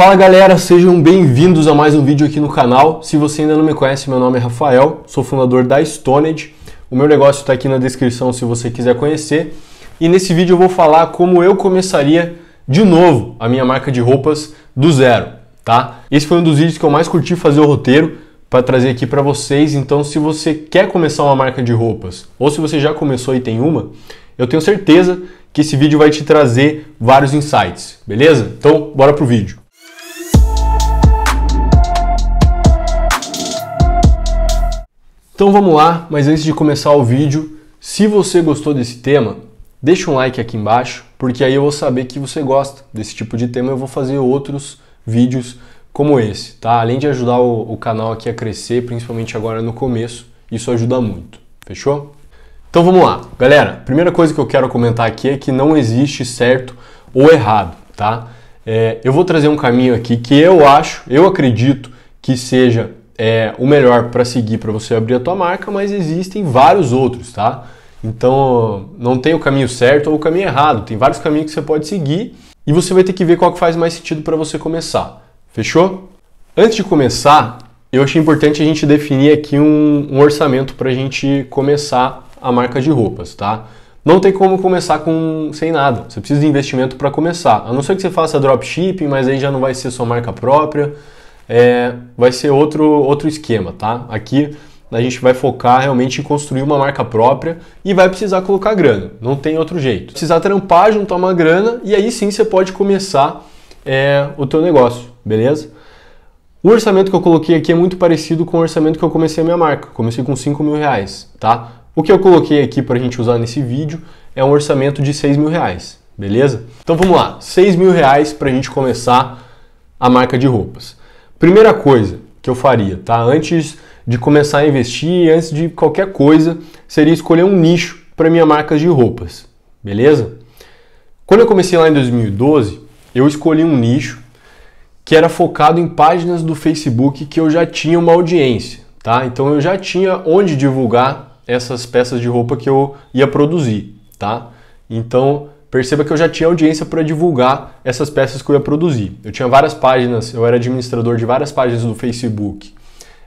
Fala galera, sejam bem-vindos a mais um vídeo aqui no canal. Se você ainda não me conhece, meu nome é Rafael, sou fundador da Stoned. O meu negócio está aqui na descrição se você quiser conhecer. E nesse vídeo eu vou falar como eu começaria de novo a minha marca de roupas do zero, tá? Esse foi um dos vídeos que eu mais curti fazer o roteiro para trazer aqui para vocês. Então, se você quer começar uma marca de roupas ou se você já começou e tem uma, eu tenho certeza que esse vídeo vai te trazer vários insights, beleza? Então, bora pro vídeo. Então vamos lá, mas antes de começar o vídeo, se você gostou desse tema, deixa um like aqui embaixo, porque aí eu vou saber que você gosta desse tipo de tema e eu vou fazer outros vídeos como esse, tá? Além de ajudar o, o canal aqui a crescer, principalmente agora no começo, isso ajuda muito, fechou? Então vamos lá, galera. Primeira coisa que eu quero comentar aqui é que não existe certo ou errado, tá? É, eu vou trazer um caminho aqui que eu acho, eu acredito que seja é o melhor para seguir para você abrir a tua marca, mas existem vários outros, tá? Então não tem o caminho certo ou o caminho errado, tem vários caminhos que você pode seguir e você vai ter que ver qual que faz mais sentido para você começar. Fechou? Antes de começar, eu achei importante a gente definir aqui um, um orçamento para a gente começar a marca de roupas, tá? Não tem como começar com sem nada. Você precisa de investimento para começar. A não ser que você faça dropshipping, mas aí já não vai ser sua marca própria é, vai ser outro, outro esquema, tá? Aqui a gente vai focar realmente em construir uma marca própria e vai precisar colocar grana, não tem outro jeito. Precisar trampar, juntar uma grana e aí sim você pode começar é, o teu negócio, beleza? O orçamento que eu coloquei aqui é muito parecido com o orçamento que eu comecei a minha marca. Comecei com 5 mil reais, tá? O que eu coloquei aqui para a gente usar nesse vídeo é um orçamento de 6 mil reais, beleza? Então vamos lá, 6 mil reais para a gente começar a marca de roupas. Primeira coisa que eu faria, tá? Antes de começar a investir, antes de qualquer coisa, seria escolher um nicho para minha marca de roupas, beleza? Quando eu comecei lá em 2012, eu escolhi um nicho que era focado em páginas do Facebook que eu já tinha uma audiência, tá? Então eu já tinha onde divulgar essas peças de roupa que eu ia produzir, tá? Então perceba que eu já tinha audiência para divulgar essas peças que eu ia produzir. Eu tinha várias páginas, eu era administrador de várias páginas do Facebook.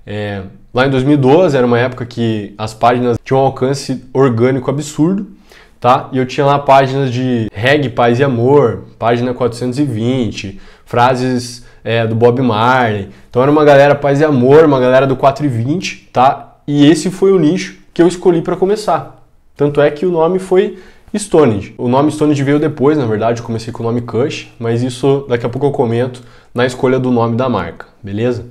É, lá em 2012 era uma época que as páginas tinham um alcance orgânico absurdo, tá? E eu tinha lá páginas de reggae, paz e amor, página 420, frases é, do Bob Marley. Então era uma galera paz e amor, uma galera do 420, tá? E esse foi o nicho que eu escolhi para começar. Tanto é que o nome foi Stoned. O nome Stoned veio depois, na verdade, eu comecei com o nome Kush, mas isso daqui a pouco eu comento na escolha do nome da marca, beleza?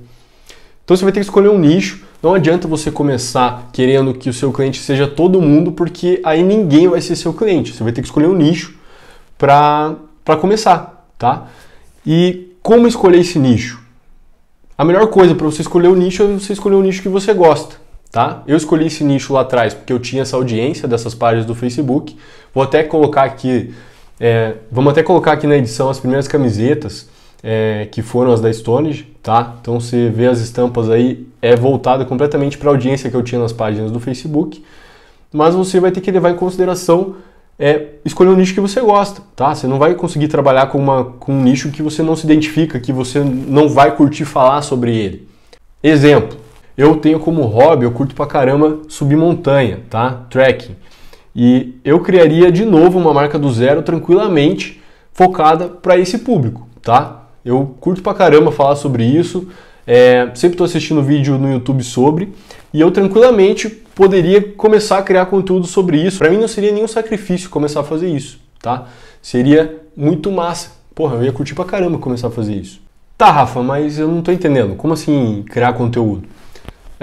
Então você vai ter que escolher um nicho. Não adianta você começar querendo que o seu cliente seja todo mundo, porque aí ninguém vai ser seu cliente. Você vai ter que escolher um nicho para começar, tá? E como escolher esse nicho? A melhor coisa para você escolher o nicho é você escolher o nicho que você gosta tá? Eu escolhi esse nicho lá atrás porque eu tinha essa audiência dessas páginas do Facebook. Vou até colocar aqui, é, vamos até colocar aqui na edição as primeiras camisetas é, que foram as da Stonehenge, tá? Então você vê as estampas aí, é voltada completamente para a audiência que eu tinha nas páginas do Facebook. Mas você vai ter que levar em consideração é, escolher um nicho que você gosta, tá? Você não vai conseguir trabalhar com, uma, com um nicho que você não se identifica, que você não vai curtir falar sobre ele. Exemplo, eu tenho como hobby, eu curto pra caramba subir montanha, tá? Trekking. E eu criaria de novo uma marca do zero tranquilamente focada para esse público, tá? Eu curto pra caramba falar sobre isso. É, sempre estou assistindo vídeo no YouTube sobre e eu tranquilamente poderia começar a criar conteúdo sobre isso. Para mim não seria nenhum sacrifício começar a fazer isso, tá? Seria muito massa. Porra, eu ia curtir pra caramba começar a fazer isso. Tá, Rafa, mas eu não tô entendendo. Como assim criar conteúdo?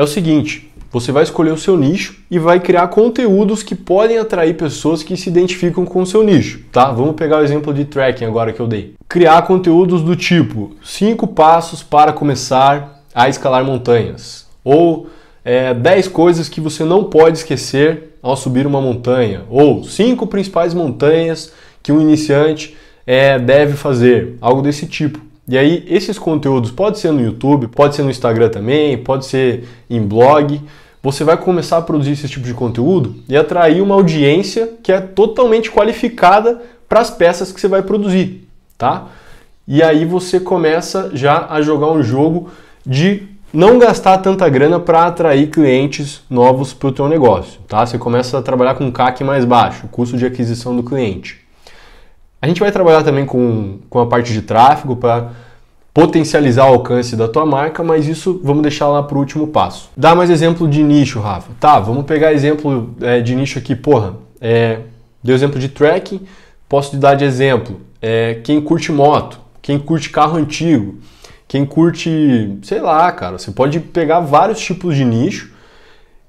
é o seguinte: você vai escolher o seu nicho e vai criar conteúdos que podem atrair pessoas que se identificam com o seu nicho, tá? Vamos pegar o exemplo de tracking agora que eu dei. Criar conteúdos do tipo 5 passos para começar a escalar montanhas ou é, 10 coisas que você não pode esquecer ao subir uma montanha ou 5 principais montanhas que um iniciante é, deve fazer, algo desse tipo. E aí, esses conteúdos pode ser no YouTube, pode ser no Instagram também, pode ser em blog. Você vai começar a produzir esse tipo de conteúdo e atrair uma audiência que é totalmente qualificada para as peças que você vai produzir, tá? E aí você começa já a jogar um jogo de não gastar tanta grana para atrair clientes novos para o teu negócio, tá? Você começa a trabalhar com CAC mais baixo, custo de aquisição do cliente. A gente vai trabalhar também com, com a parte de tráfego para potencializar o alcance da tua marca, mas isso vamos deixar lá para o último passo. Dá mais exemplo de nicho, Rafa. Tá, vamos pegar exemplo é, de nicho aqui, porra. É, deu exemplo de tracking, posso te dar de exemplo. É, quem curte moto, quem curte carro antigo, quem curte, sei lá, cara, você pode pegar vários tipos de nicho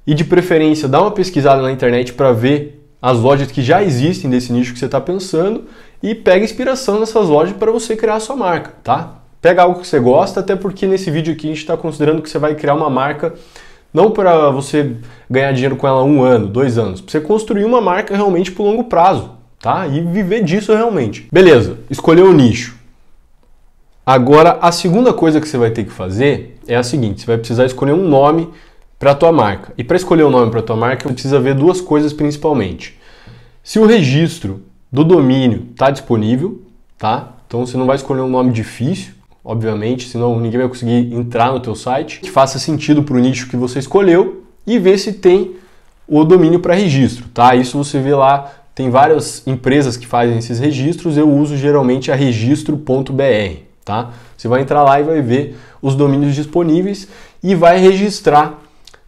e de preferência dá uma pesquisada na internet para ver as lojas que já existem desse nicho que você está pensando e pega inspiração nessas lojas para você criar a sua marca, tá? Pega algo que você gosta, até porque nesse vídeo aqui a gente está considerando que você vai criar uma marca não para você ganhar dinheiro com ela um ano, dois anos, para você construir uma marca realmente por longo prazo, tá? E viver disso realmente. Beleza, escolheu o nicho. Agora, a segunda coisa que você vai ter que fazer é a seguinte: você vai precisar escolher um nome para a tua marca. E para escolher um nome para a tua marca, você precisa ver duas coisas principalmente. Se o registro do domínio está disponível, tá? Então você não vai escolher um nome difícil, obviamente, senão ninguém vai conseguir entrar no teu site, que faça sentido para o nicho que você escolheu e ver se tem o domínio para registro, tá? Isso você vê lá, tem várias empresas que fazem esses registros, eu uso geralmente a registro.br, tá? Você vai entrar lá e vai ver os domínios disponíveis e vai registrar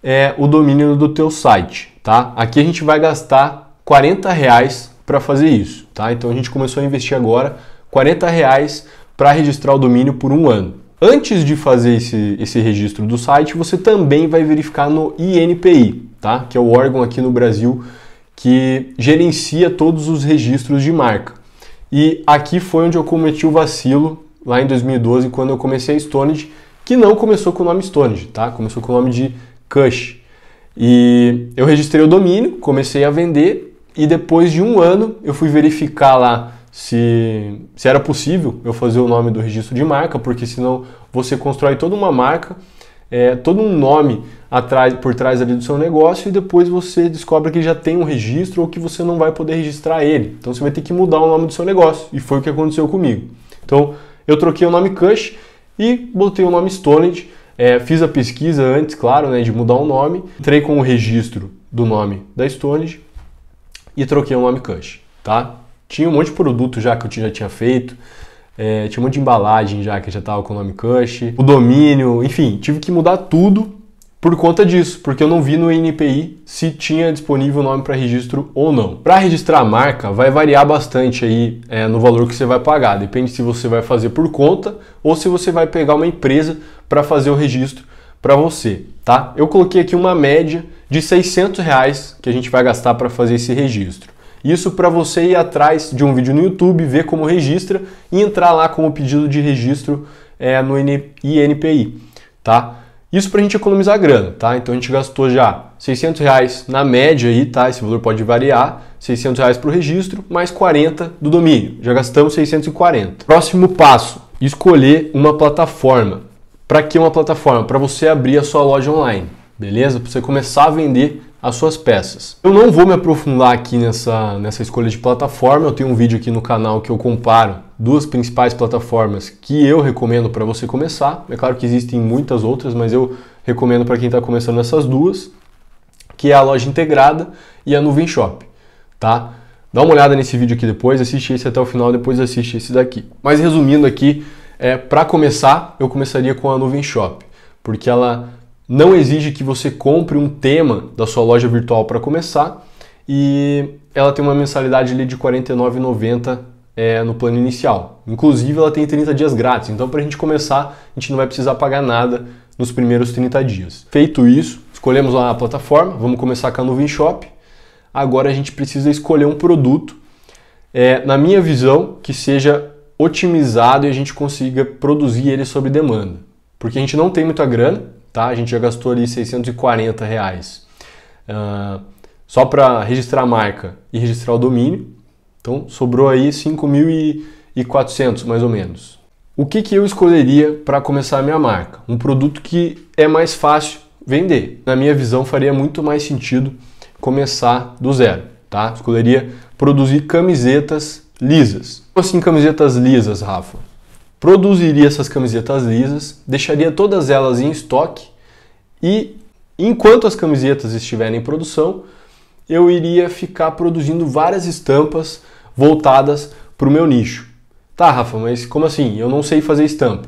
é, o domínio do teu site, tá? Aqui a gente vai gastar 40 reais para fazer isso, tá? Então a gente começou a investir agora 40 reais para registrar o domínio por um ano. Antes de fazer esse, esse registro do site, você também vai verificar no INPI, tá? Que é o órgão aqui no Brasil que gerencia todos os registros de marca. E aqui foi onde eu cometi o vacilo lá em 2012, quando eu comecei a Stoned, que não começou com o nome Stoned, tá? Começou com o nome de Cush. E eu registrei o domínio, comecei a vender e depois de um ano, eu fui verificar lá se, se era possível eu fazer o nome do registro de marca, porque senão você constrói toda uma marca, é, todo um nome atrás, por trás ali do seu negócio e depois você descobre que já tem um registro ou que você não vai poder registrar ele. Então você vai ter que mudar o nome do seu negócio. E foi o que aconteceu comigo. Então eu troquei o nome Cush e botei o nome Stoned. É, fiz a pesquisa antes, claro, né, de mudar o nome. Entrei com o registro do nome da Stoned e troquei o nome Cush, tá? Tinha um monte de produto já que eu já tinha feito, é, tinha um monte de embalagem já que já estava com o nome Cush, o domínio, enfim, tive que mudar tudo por conta disso, porque eu não vi no NPI se tinha disponível o nome para registro ou não. Para registrar a marca, vai variar bastante aí é, no valor que você vai pagar. Depende se você vai fazer por conta ou se você vai pegar uma empresa para fazer o registro para você, tá? Eu coloquei aqui uma média de 600 reais que a gente vai gastar para fazer esse registro. Isso para você ir atrás de um vídeo no YouTube, ver como registra e entrar lá com o pedido de registro é, no INPI, tá? Isso para a gente economizar grana, tá? Então a gente gastou já 600 reais na média aí, tá? Esse valor pode variar, 600 reais para o registro, mais 40 do domínio. Já gastamos 640. Próximo passo, escolher uma plataforma para que uma plataforma? Para você abrir a sua loja online, beleza? Para você começar a vender as suas peças. Eu não vou me aprofundar aqui nessa, nessa escolha de plataforma, eu tenho um vídeo aqui no canal que eu comparo duas principais plataformas que eu recomendo para você começar. É claro que existem muitas outras, mas eu recomendo para quem está começando essas duas, que é a loja integrada e a Nuvem Shop, tá? Dá uma olhada nesse vídeo aqui depois, assiste esse até o final, depois assiste esse daqui. Mas resumindo aqui, é, para começar, eu começaria com a Nuvem Shop, porque ela não exige que você compre um tema da sua loja virtual para começar e ela tem uma mensalidade ali de R$ 49,90 é, no plano inicial. Inclusive, ela tem 30 dias grátis, então para a gente começar, a gente não vai precisar pagar nada nos primeiros 30 dias. Feito isso, escolhemos lá a plataforma, vamos começar com a Nuvem Shop. Agora a gente precisa escolher um produto, é, na minha visão, que seja otimizado e a gente consiga produzir ele sob demanda. Porque a gente não tem muita grana, tá? A gente já gastou ali 640 reais uh, só para registrar a marca e registrar o domínio. Então sobrou aí 5.400 mais ou menos. O que, que eu escolheria para começar a minha marca? Um produto que é mais fácil vender. Na minha visão, faria muito mais sentido começar do zero, tá? Escolheria produzir camisetas lisas. Assim, camisetas lisas, Rafa. Produziria essas camisetas lisas, deixaria todas elas em estoque e enquanto as camisetas estiverem em produção, eu iria ficar produzindo várias estampas voltadas para o meu nicho. Tá, Rafa, mas como assim? Eu não sei fazer estampa.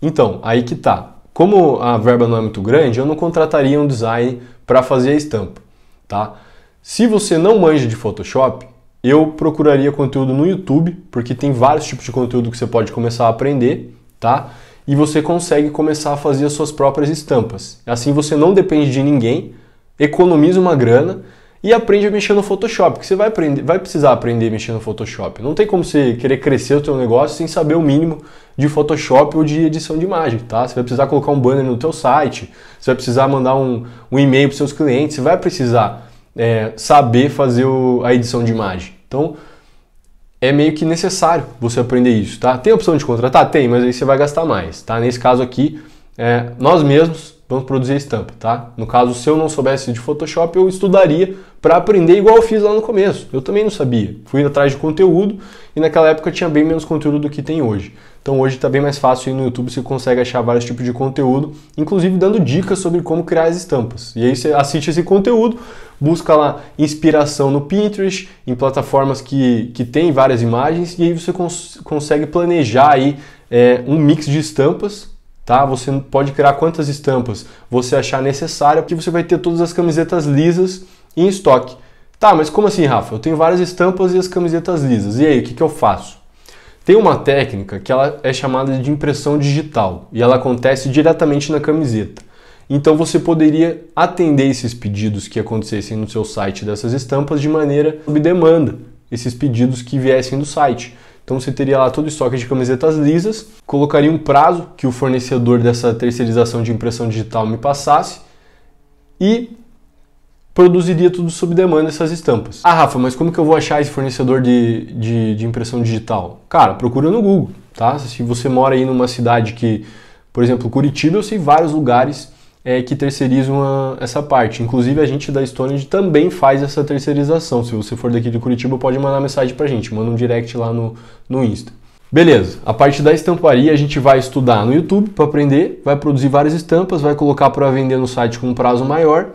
Então, aí que tá. Como a verba não é muito grande, eu não contrataria um design para fazer a estampa, tá? Se você não manja de Photoshop, eu procuraria conteúdo no YouTube, porque tem vários tipos de conteúdo que você pode começar a aprender, tá? E você consegue começar a fazer as suas próprias estampas. Assim você não depende de ninguém, economiza uma grana e aprende a mexer no Photoshop, que você vai, aprender, vai precisar aprender a mexer no Photoshop. Não tem como você querer crescer o teu negócio sem saber o mínimo de Photoshop ou de edição de imagem, tá? Você vai precisar colocar um banner no teu site, você vai precisar mandar um, um e-mail para seus clientes, você vai precisar é, saber fazer o, a edição de imagem. Então, é meio que necessário você aprender isso, tá? Tem a opção de contratar? Tem, mas aí você vai gastar mais, tá? Nesse caso aqui, é, nós mesmos vamos produzir a estampa, tá? No caso, se eu não soubesse de Photoshop, eu estudaria para aprender igual eu fiz lá no começo. Eu também não sabia. Fui atrás de conteúdo e naquela época tinha bem menos conteúdo do que tem hoje. Então hoje está bem mais fácil ir no YouTube, você consegue achar vários tipos de conteúdo, inclusive dando dicas sobre como criar as estampas. E aí você assiste esse conteúdo, busca lá inspiração no Pinterest, em plataformas que, que tem várias imagens, e aí você cons consegue planejar aí é, um mix de estampas tá? Você pode criar quantas estampas você achar necessária, porque você vai ter todas as camisetas lisas em estoque. Tá, mas como assim, Rafa? Eu tenho várias estampas e as camisetas lisas. E aí, o que, que eu faço? Tem uma técnica que ela é chamada de impressão digital e ela acontece diretamente na camiseta. Então você poderia atender esses pedidos que acontecessem no seu site dessas estampas de maneira sob demanda, esses pedidos que viessem do site. Então você teria lá todo o estoque de camisetas lisas, colocaria um prazo que o fornecedor dessa terceirização de impressão digital me passasse e produziria tudo sob demanda essas estampas. Ah, Rafa, mas como que eu vou achar esse fornecedor de, de, de impressão digital? Cara, procura no Google, tá? Se você mora aí numa cidade que, por exemplo, Curitiba, eu sei vários lugares é, que terceirizam a, essa parte. Inclusive, a gente da Stoned também faz essa terceirização. Se você for daqui de Curitiba, pode mandar mensagem pra gente, manda um direct lá no, no Insta. Beleza, a parte da estamparia a gente vai estudar no YouTube para aprender, vai produzir várias estampas, vai colocar para vender no site com um prazo maior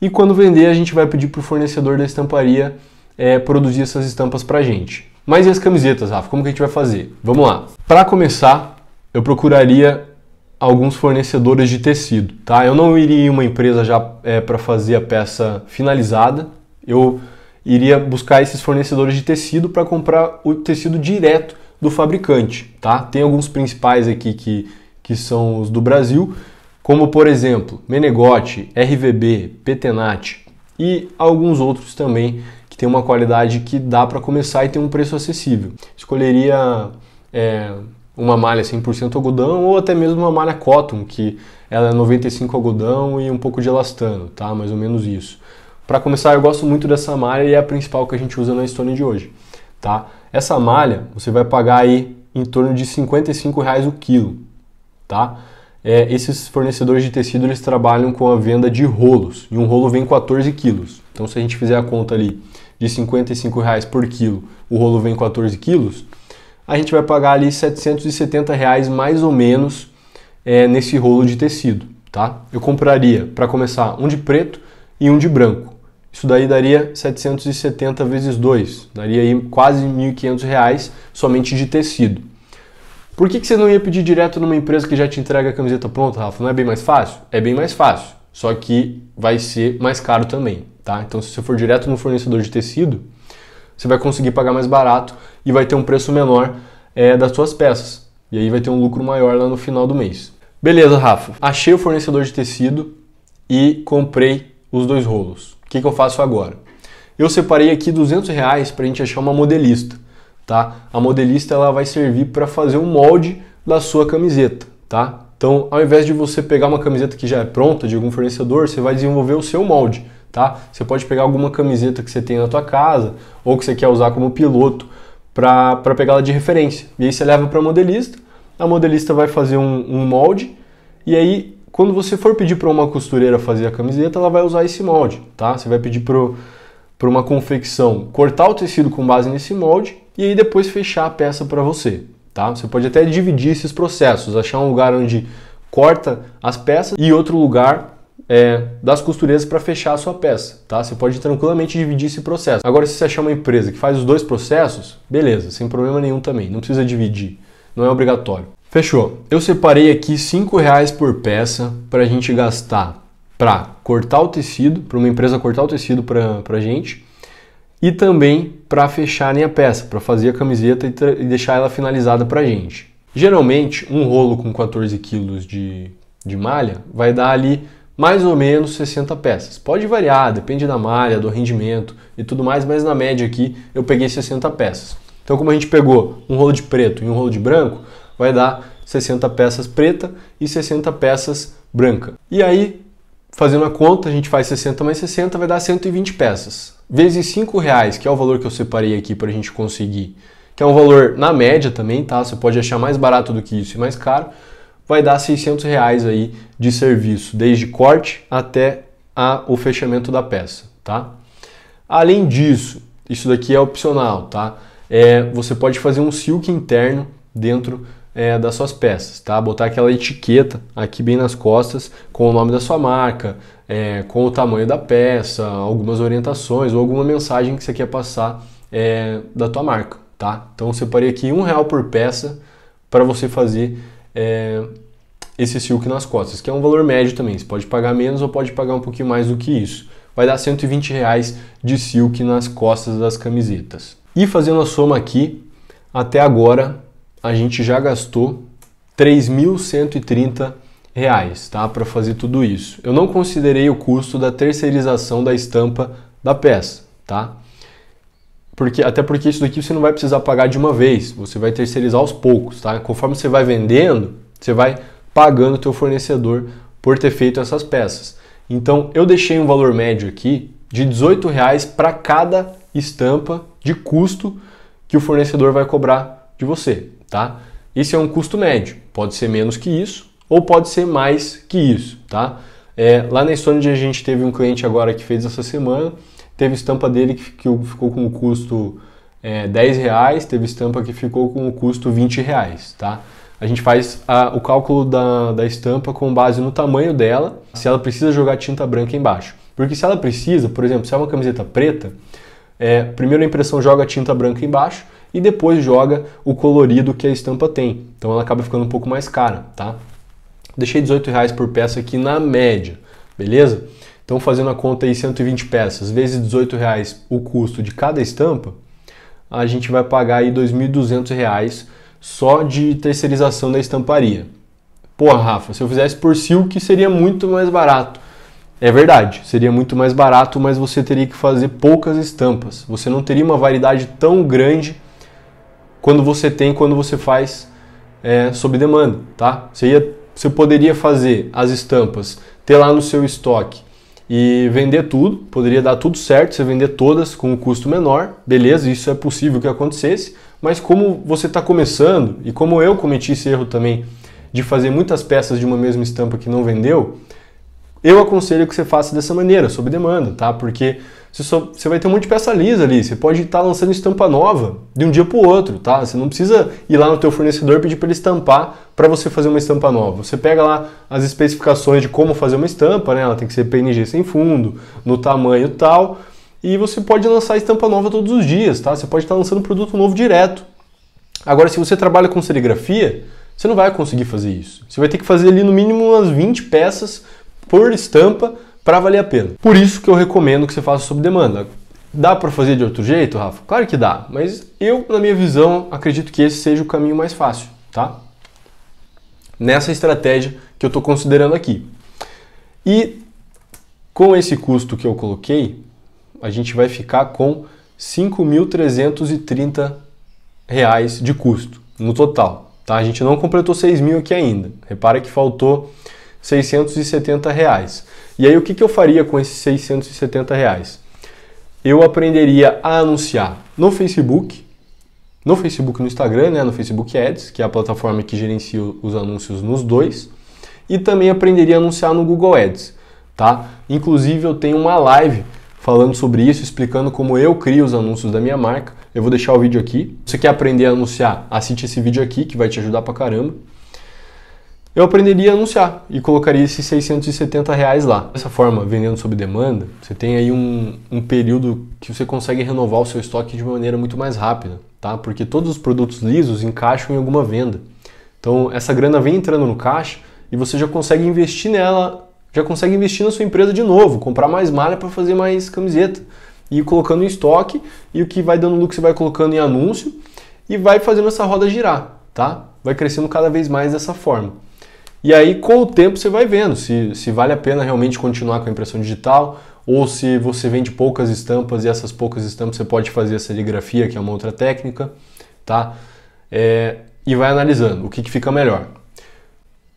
e quando vender, a gente vai pedir para o fornecedor da estamparia é, produzir essas estampas para a gente. Mas e as camisetas, Rafa? Como que a gente vai fazer? Vamos lá. Para começar, eu procuraria alguns fornecedores de tecido, tá? Eu não iria em uma empresa já é, para fazer a peça finalizada. Eu iria buscar esses fornecedores de tecido para comprar o tecido direto do fabricante, tá? Tem alguns principais aqui que, que são os do Brasil, como por exemplo Menegote, RVB, Petenat e alguns outros também que tem uma qualidade que dá para começar e tem um preço acessível. Escolheria é, uma malha 100% algodão ou até mesmo uma malha cotton, que ela é 95 algodão e um pouco de elastano, tá? Mais ou menos isso. Para começar, eu gosto muito dessa malha e é a principal que a gente usa na Estônia de hoje, tá? Essa malha você vai pagar aí em torno de 55 reais o quilo, tá? é, esses fornecedores de tecido eles trabalham com a venda de rolos e um rolo vem 14 quilos. Então, se a gente fizer a conta ali de 55 reais por quilo, o rolo vem 14 quilos, a gente vai pagar ali 770 reais mais ou menos é, nesse rolo de tecido, tá? Eu compraria para começar um de preto e um de branco. Isso daí daria 770 vezes 2, daria aí quase 1.500 reais somente de tecido. Por que, que você não ia pedir direto numa empresa que já te entrega a camiseta pronta, Rafa? Não é bem mais fácil? É bem mais fácil, só que vai ser mais caro também, tá? Então, se você for direto no fornecedor de tecido, você vai conseguir pagar mais barato e vai ter um preço menor é, das suas peças. E aí vai ter um lucro maior lá no final do mês. Beleza, Rafa. Achei o fornecedor de tecido e comprei os dois rolos. O que, que eu faço agora? Eu separei aqui 200 reais para a gente achar uma modelista tá? A modelista ela vai servir para fazer o um molde da sua camiseta, tá? Então, ao invés de você pegar uma camiseta que já é pronta de algum fornecedor, você vai desenvolver o seu molde, tá? Você pode pegar alguma camiseta que você tem na tua casa ou que você quer usar como piloto para pegar ela de referência. E aí você leva para a modelista, a modelista vai fazer um, um molde e aí quando você for pedir para uma costureira fazer a camiseta, ela vai usar esse molde, tá? Você vai pedir para uma confecção cortar o tecido com base nesse molde e aí depois fechar a peça para você, tá? Você pode até dividir esses processos, achar um lugar onde corta as peças e outro lugar é, das costureiras para fechar a sua peça, tá? Você pode tranquilamente dividir esse processo. Agora, se você achar uma empresa que faz os dois processos, beleza, sem problema nenhum também, não precisa dividir, não é obrigatório. Fechou. Eu separei aqui R$ reais por peça para a gente gastar para cortar o tecido, para uma empresa cortar o tecido para a gente, e também para fecharem a peça, para fazer a camiseta e, e deixar ela finalizada para a gente. Geralmente, um rolo com 14 quilos de, de malha vai dar ali mais ou menos 60 peças. Pode variar, depende da malha, do rendimento e tudo mais, mas na média aqui eu peguei 60 peças. Então, como a gente pegou um rolo de preto e um rolo de branco, vai dar 60 peças preta e 60 peças branca. E aí, fazendo a conta, a gente faz 60 mais 60, vai dar 120 peças vezes 5 reais, que é o valor que eu separei aqui para a gente conseguir, que é um valor na média também, tá? Você pode achar mais barato do que isso e mais caro, vai dar 600 reais aí de serviço, desde corte até a, o fechamento da peça, tá? Além disso, isso daqui é opcional, tá? É, você pode fazer um silk interno dentro é, das suas peças, tá? Botar aquela etiqueta aqui bem nas costas com o nome da sua marca, é, com o tamanho da peça, algumas orientações ou alguma mensagem que você quer passar é, da tua marca, tá? Então eu separei aqui um real por peça para você fazer é, esse silk nas costas, que é um valor médio também. Você pode pagar menos ou pode pagar um pouquinho mais do que isso. Vai dar 120 reais de silk nas costas das camisetas. E fazendo a soma aqui, até agora a gente já gastou 3.130 reais, tá? Para fazer tudo isso. Eu não considerei o custo da terceirização da estampa da peça, tá? Porque, até porque isso daqui você não vai precisar pagar de uma vez, você vai terceirizar aos poucos, tá? Conforme você vai vendendo, você vai pagando o teu fornecedor por ter feito essas peças. Então, eu deixei um valor médio aqui de reais para cada estampa de custo que o fornecedor vai cobrar de você, tá? Isso é um custo médio, pode ser menos que isso ou pode ser mais que isso, tá? É, lá na Stone a gente teve um cliente agora que fez essa semana, teve estampa dele que, ficou com o custo é, 10 reais, teve estampa que ficou com o custo 20 reais, tá? A gente faz a, o cálculo da, da estampa com base no tamanho dela, se ela precisa jogar tinta branca embaixo. Porque se ela precisa, por exemplo, se é uma camiseta preta, é, primeiro a impressão joga tinta branca embaixo, e depois joga o colorido que a estampa tem. Então ela acaba ficando um pouco mais cara, tá? Deixei 18 reais por peça aqui na média, beleza? Então fazendo a conta aí 120 peças vezes 18 reais o custo de cada estampa, a gente vai pagar aí 2.200 reais só de terceirização da estamparia. Pô, Rafa, se eu fizesse por silk seria muito mais barato. É verdade, seria muito mais barato, mas você teria que fazer poucas estampas. Você não teria uma variedade tão grande quando você tem, quando você faz é, sob demanda, tá? Você, ia, você poderia fazer as estampas, ter lá no seu estoque e vender tudo, poderia dar tudo certo, você vender todas com um custo menor, beleza, isso é possível que acontecesse, mas como você está começando e como eu cometi esse erro também de fazer muitas peças de uma mesma estampa que não vendeu, eu aconselho que você faça dessa maneira, sob demanda, tá? Porque você, só, você vai ter um monte de peça lisa ali, você pode estar tá lançando estampa nova de um dia para o outro, tá? Você não precisa ir lá no teu fornecedor pedir para ele estampar para você fazer uma estampa nova. Você pega lá as especificações de como fazer uma estampa, né? Ela tem que ser PNG sem fundo, no tamanho tal, e você pode lançar estampa nova todos os dias, tá? Você pode estar tá lançando produto novo direto. Agora, se você trabalha com serigrafia, você não vai conseguir fazer isso. Você vai ter que fazer ali no mínimo umas 20 peças por estampa para valer a pena. Por isso que eu recomendo que você faça sob demanda. Dá para fazer de outro jeito, Rafa? Claro que dá, mas eu, na minha visão, acredito que esse seja o caminho mais fácil, tá? Nessa estratégia que eu estou considerando aqui. E com esse custo que eu coloquei, a gente vai ficar com R$ reais de custo no total. Tá? A gente não completou R$ mil aqui ainda. Repara que faltou 670 reais. E aí o que, que eu faria com esses 670 reais? Eu aprenderia a anunciar no Facebook, no Facebook no Instagram, né? no Facebook Ads, que é a plataforma que gerencia os anúncios nos dois, e também aprenderia a anunciar no Google Ads. Tá? Inclusive eu tenho uma live falando sobre isso, explicando como eu crio os anúncios da minha marca. Eu vou deixar o vídeo aqui. Se você quer aprender a anunciar, assiste esse vídeo aqui que vai te ajudar pra caramba eu aprenderia a anunciar e colocaria esses 670 reais lá. Dessa forma, vendendo sob demanda, você tem aí um, um período que você consegue renovar o seu estoque de uma maneira muito mais rápida, tá? Porque todos os produtos lisos encaixam em alguma venda. Então, essa grana vem entrando no caixa e você já consegue investir nela, já consegue investir na sua empresa de novo, comprar mais malha para fazer mais camiseta e ir colocando em estoque e o que vai dando lucro você vai colocando em anúncio e vai fazendo essa roda girar, tá? Vai crescendo cada vez mais dessa forma. E aí, com o tempo, você vai vendo se, se vale a pena realmente continuar com a impressão digital ou se você vende poucas estampas e essas poucas estampas você pode fazer a serigrafia, que é uma outra técnica, tá? É, e vai analisando o que, que fica melhor.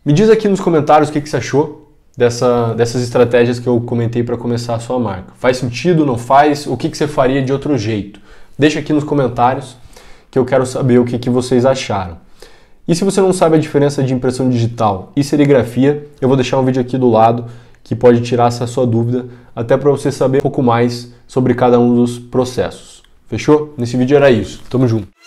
Me diz aqui nos comentários o que, que você achou dessa, dessas estratégias que eu comentei para começar a sua marca. Faz sentido, não faz? O que, que você faria de outro jeito? Deixa aqui nos comentários que eu quero saber o que, que vocês acharam. E se você não sabe a diferença de impressão digital e serigrafia, eu vou deixar um vídeo aqui do lado que pode tirar essa sua dúvida, até para você saber um pouco mais sobre cada um dos processos. Fechou? Nesse vídeo era isso. Tamo junto.